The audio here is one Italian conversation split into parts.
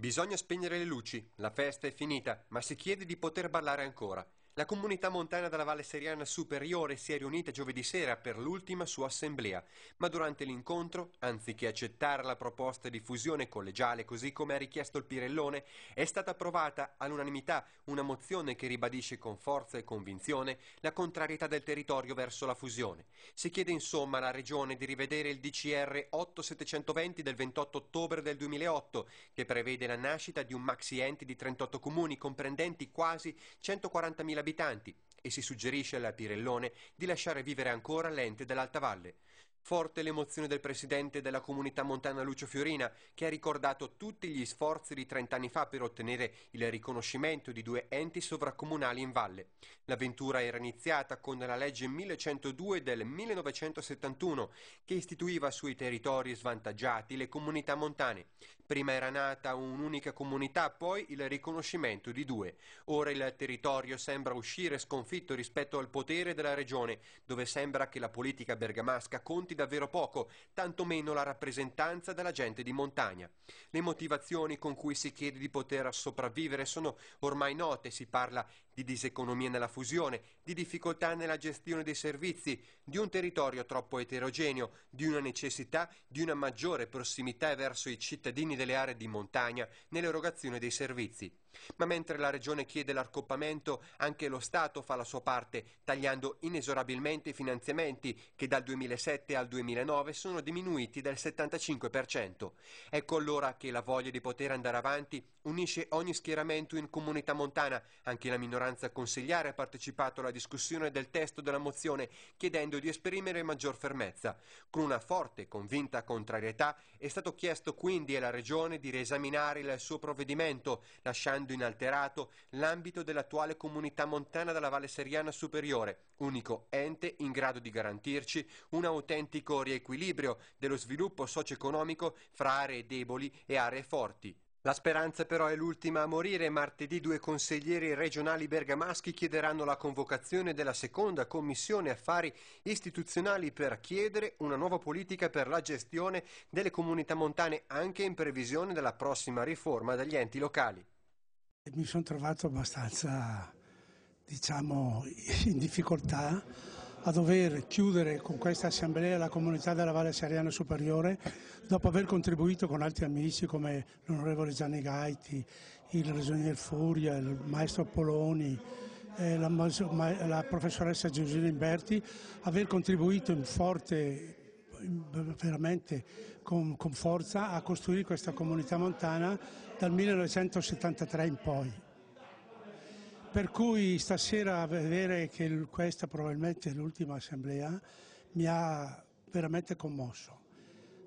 Bisogna spegnere le luci, la festa è finita, ma si chiede di poter ballare ancora. La comunità montana della Valle Seriana Superiore si è riunita giovedì sera per l'ultima sua assemblea, ma durante l'incontro, anziché accettare la proposta di fusione collegiale così come ha richiesto il Pirellone, è stata approvata all'unanimità una mozione che ribadisce con forza e convinzione la contrarietà del territorio verso la fusione. Si chiede insomma alla Regione di rivedere il DCR 8720 del 28 ottobre del 2008, che prevede la nascita di un maxi ente di 38 comuni comprendenti quasi 140.000 abitanti abitanti e si suggerisce alla Pirellone di lasciare vivere ancora l'ente dell'Alta Valle, Forte l'emozione del presidente della comunità montana Lucio Fiorina, che ha ricordato tutti gli sforzi di 30 anni fa per ottenere il riconoscimento di due enti sovracomunali in valle. L'avventura era iniziata con la legge 1102 del 1971, che istituiva sui territori svantaggiati le comunità montane. Prima era nata un'unica comunità, poi il riconoscimento di due. Ora il territorio sembra uscire sconfitto rispetto al potere della regione, dove sembra che la politica bergamasca conti conti davvero poco, tantomeno la rappresentanza della gente di montagna. Le motivazioni con cui si chiede di poter sopravvivere sono ormai note, si parla di diseconomia nella fusione, di difficoltà nella gestione dei servizi, di un territorio troppo eterogeneo, di una necessità di una maggiore prossimità verso i cittadini delle aree di montagna nell'erogazione dei servizi. Ma mentre la Regione chiede l'arcoppamento, anche lo Stato fa la sua parte, tagliando inesorabilmente i finanziamenti che dal 2007 al 2009 sono diminuiti del 75%. Ecco allora che la voglia di poter andare avanti unisce ogni schieramento in comunità montana, anche la minoranza maggioranza consigliare ha partecipato alla discussione del testo della mozione chiedendo di esprimere maggior fermezza. Con una forte e convinta contrarietà è stato chiesto quindi alla Regione di riesaminare il suo provvedimento, lasciando inalterato l'ambito dell'attuale comunità montana della Valle Seriana Superiore, unico ente in grado di garantirci un autentico riequilibrio dello sviluppo socio-economico fra aree deboli e aree forti, la speranza però è l'ultima a morire. Martedì due consiglieri regionali bergamaschi chiederanno la convocazione della seconda commissione affari istituzionali per chiedere una nuova politica per la gestione delle comunità montane anche in previsione della prossima riforma degli enti locali. Mi sono trovato abbastanza diciamo, in difficoltà a dover chiudere con questa assemblea la comunità della Valle Seriana Superiore dopo aver contribuito con altri amici come l'onorevole Gianni Gaiti, il ragionier Furia, il maestro Poloni, eh, la, la, professoressa Giuseppe Imberti, aver contribuito in forte veramente con, con forza a costruire questa comunità montana dal 1973 in poi. Per cui stasera vedere che questa probabilmente è l'ultima assemblea mi ha veramente commosso,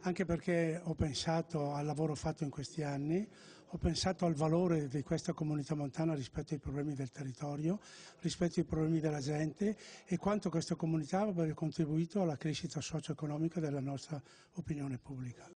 anche perché ho pensato al lavoro fatto in questi anni, ho pensato al valore di questa comunità montana rispetto ai problemi del territorio, rispetto ai problemi della gente e quanto questa comunità abbia contribuito alla crescita socio-economica della nostra opinione pubblica.